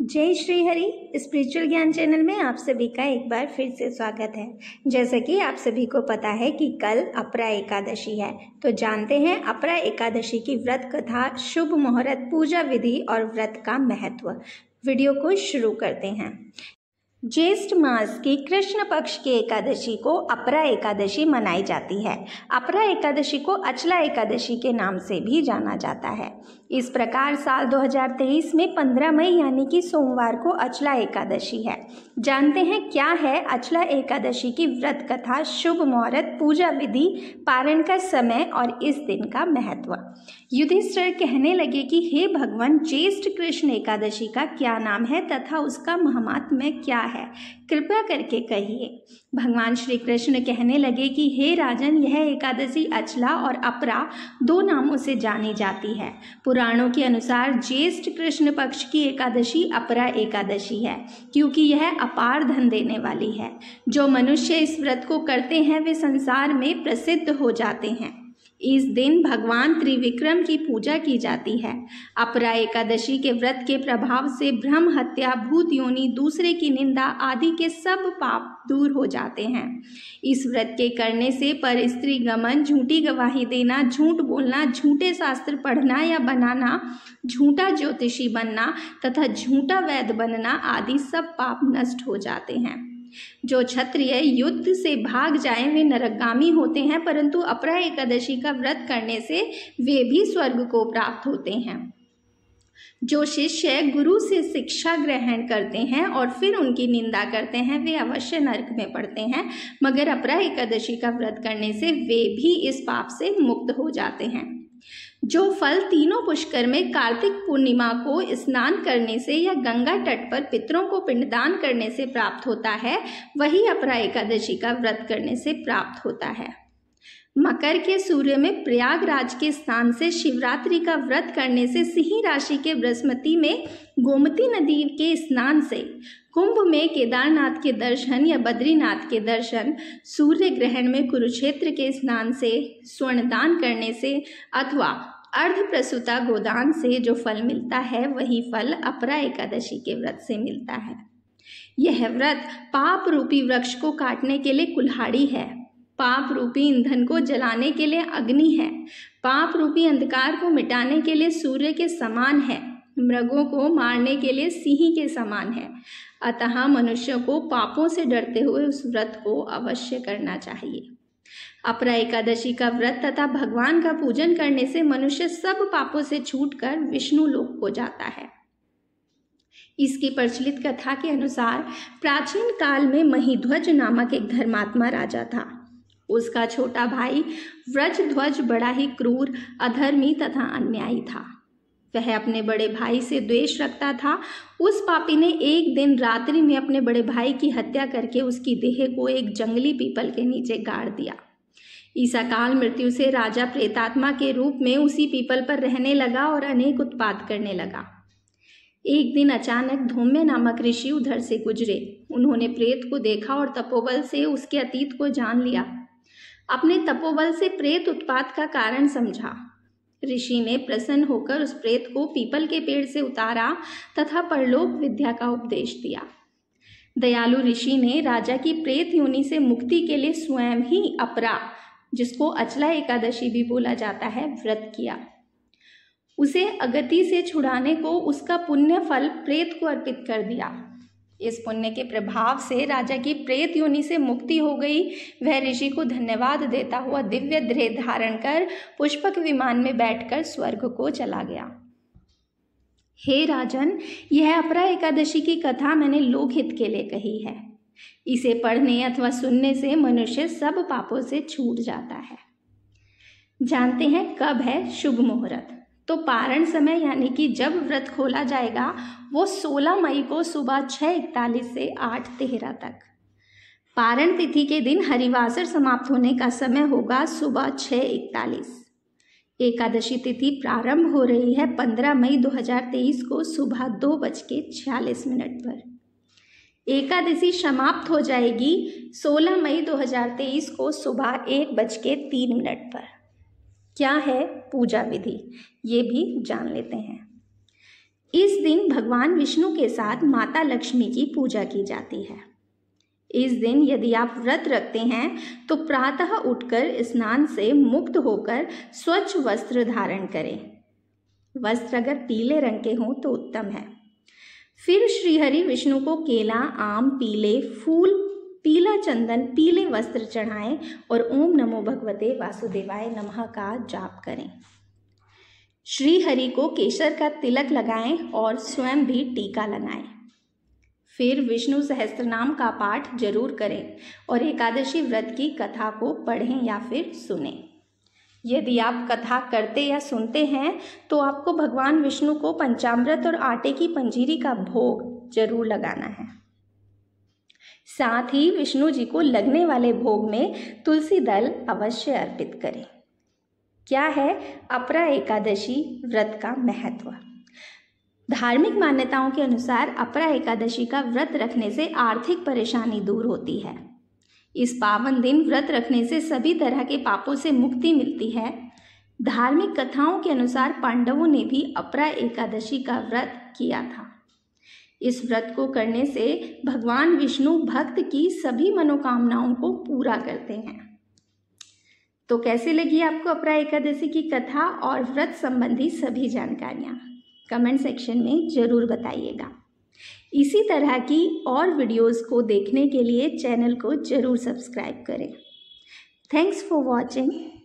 जय श्री हरि स्पिरिचुअल ज्ञान चैनल में आप सभी का एक बार फिर से स्वागत है जैसे कि आप सभी को पता है कि कल अपरा एकादशी है तो जानते हैं अपरा एकादशी की व्रत कथा शुभ मुहूर्त पूजा विधि और व्रत का महत्व वीडियो को शुरू करते हैं ज्येष्ठ मास की कृष्ण पक्ष की एकादशी को अपरा एकादशी मनाई जाती है अपरा एकादशी को अचला एकादशी के नाम से भी जाना जाता है इस प्रकार साल 2023 में 15 मई यानी कि सोमवार को अचला एकादशी है जानते हैं क्या है अचला एकादशी की व्रत कथा शुभ मुहूर्त पूजा विधि पारण का समय और इस दिन का महत्व युधिष्ठर कहने लगे कि हे भगवान ज्येष्ठ कृष्ण एकादशी का क्या नाम है तथा उसका महामात्म्य क्या है कृपया करके कहिए भगवान श्री कृष्ण कहने लगे कि हे राजन यह एकादशी अचला और अपरा दो नामों से जानी जाती है पुराणों के अनुसार ज्येष्ठ कृष्ण पक्ष की एकादशी अपरा एकादशी है क्योंकि यह अपार धन देने वाली है जो मनुष्य इस व्रत को करते हैं वे संसार में प्रसिद्ध हो जाते हैं इस दिन भगवान त्रिविक्रम की पूजा की जाती है अपरा एकादशी के व्रत के प्रभाव से ब्रह्म हत्या भूत योनि दूसरे की निंदा आदि के सब पाप दूर हो जाते हैं इस व्रत के करने से पर स्त्री गमन झूठी गवाही देना झूठ बोलना झूठे शास्त्र पढ़ना या बनाना झूठा ज्योतिषी बनना तथा झूठा वैद्य बनना आदि सब पाप नष्ट हो जाते हैं जो क्षत्रिय युद्ध से भाग जाए वे नरकगामी होते हैं परंतु अपरा एकादशी का व्रत करने से वे भी स्वर्ग को प्राप्त होते हैं जो शिष्य गुरु से शिक्षा ग्रहण करते हैं और फिर उनकी निंदा करते हैं वे अवश्य नरक में पड़ते हैं मगर अपरा एकादशी का व्रत करने से वे भी इस पाप से मुक्त हो जाते हैं जो फल तीनों पुष्कर में कार्तिक पूर्णिमा को स्नान करने से या गंगा तट पर पितरों को पिंडदान करने से प्राप्त होता है वही अपरा एकादशी का व्रत करने से प्राप्त होता है मकर के सूर्य में प्रयागराज के स्थान से शिवरात्रि का व्रत करने से सिंह राशि के बृहस्पति में गोमती नदी के स्नान से कुंभ में केदारनाथ के दर्शन या बद्रीनाथ के दर्शन सूर्य ग्रहण में कुरुक्षेत्र के स्नान से स्वर्ण दान करने से अथवा अर्ध गोदान से जो फल मिलता है वही फल अपरा एकादशी के व्रत से मिलता है यह व्रत पाप रूपी वृक्ष को काटने के लिए कुल्हाड़ी है पाप रूपी ईंधन को जलाने के लिए अग्नि है पाप रूपी अंधकार को मिटाने के लिए सूर्य के समान है मृगों को मारने के लिए सिंह के समान है अतः मनुष्य को पापों से डरते हुए उस व्रत को अवश्य करना चाहिए अपरा एकादशी का व्रत तथा भगवान का पूजन करने से मनुष्य सब पापों से छूट कर विष्णु लोक को जाता है इसकी प्रचलित कथा के अनुसार प्राचीन काल में महीध्वज नामक एक धर्मात्मा राजा था उसका छोटा भाई व्रजध्वज बड़ा ही क्रूर अधर्मी तथा अन्यायी था वह अपने बड़े भाई से द्वेष रखता था उस पापी ने एक दिन रात्रि में अपने बड़े भाई की हत्या करके उसकी देह को एक जंगली पीपल के नीचे गाड़ दिया ईसा काल मृत्यु से राजा प्रेतात्मा के रूप में उसी पीपल पर रहने लगा और अनेक उत्पाद करने लगा एक दिन अचानक धूम्य नामक ऋषि उधर से गुजरे उन्होंने प्रेत को देखा और तपोबल से उसके अतीत को जान लिया अपने तपोबल से प्रेत उत्पात का कारण समझा ऋषि ने प्रसन्न होकर उस प्रेत को पीपल के पेड़ से उतारा तथा परलोक विद्या का उपदेश दिया दयालु ऋषि ने राजा की प्रेत योनि से मुक्ति के लिए स्वयं ही अपरा जिसको अचला एकादशी भी बोला जाता है व्रत किया उसे अगति से छुड़ाने को उसका पुण्य फल प्रेत को अर्पित कर दिया इस पुण्य के प्रभाव से राजा की प्रेत योनि से मुक्ति हो गई वह ऋषि को धन्यवाद देता हुआ दिव्य ध्रेय धारण कर पुष्पक विमान में बैठकर स्वर्ग को चला गया हे राजन यह अपरा एकादशी की कथा मैंने लोकहित के लिए कही है इसे पढ़ने अथवा सुनने से मनुष्य सब पापों से छूट जाता है जानते हैं कब है शुभ मुहूर्त तो पारण समय यानी कि जब व्रत खोला जाएगा वो 16 मई को सुबह छः इकतालीस से आठ तेरह तक पारण तिथि के दिन हरिवासर समाप्त होने का समय होगा सुबह छः इकतालीस एकादशी तिथि प्रारंभ हो रही है 15 मई 2023 को सुबह दो बज के छियालीस मिनट पर एकादशी समाप्त हो जाएगी 16 मई 2023 को सुबह एक बज के तीन मिनट पर क्या है पूजा विधि ये भी जान लेते हैं इस दिन भगवान विष्णु के साथ माता लक्ष्मी की पूजा की जाती है इस दिन यदि आप व्रत रखते हैं तो प्रातः उठकर स्नान से मुक्त होकर स्वच्छ वस्त्र धारण करें वस्त्र अगर पीले रंग के हों तो उत्तम है फिर श्रीहरि विष्णु को केला आम पीले फूल पीला चंदन पीले वस्त्र चढ़ाएं और ओम नमो भगवते वासुदेवाय नमः का जाप करें श्री हरि को केसर का तिलक लगाएं और स्वयं भी टीका लगाएं फिर विष्णु सहस्त्रनाम का पाठ जरूर करें और एकादशी व्रत की कथा को पढ़ें या फिर सुने यदि आप कथा करते या सुनते हैं तो आपको भगवान विष्णु को पंचामृत और आटे की पंजीरी का भोग जरूर लगाना है साथ ही विष्णु जी को लगने वाले भोग में तुलसी दल अवश्य अर्पित करें क्या है अपरा एकादशी व्रत का महत्व धार्मिक मान्यताओं के अनुसार अपरा एकादशी का व्रत रखने से आर्थिक परेशानी दूर होती है इस पावन दिन व्रत रखने से सभी तरह के पापों से मुक्ति मिलती है धार्मिक कथाओं के अनुसार पांडवों ने भी अपरा एकादशी का व्रत किया था इस व्रत को करने से भगवान विष्णु भक्त की सभी मनोकामनाओं को पूरा करते हैं तो कैसे लगी आपको अपरा एकादशी की कथा और व्रत संबंधी सभी जानकारियाँ कमेंट सेक्शन में ज़रूर बताइएगा इसी तरह की और वीडियोस को देखने के लिए चैनल को ज़रूर सब्सक्राइब करें थैंक्स फॉर वॉचिंग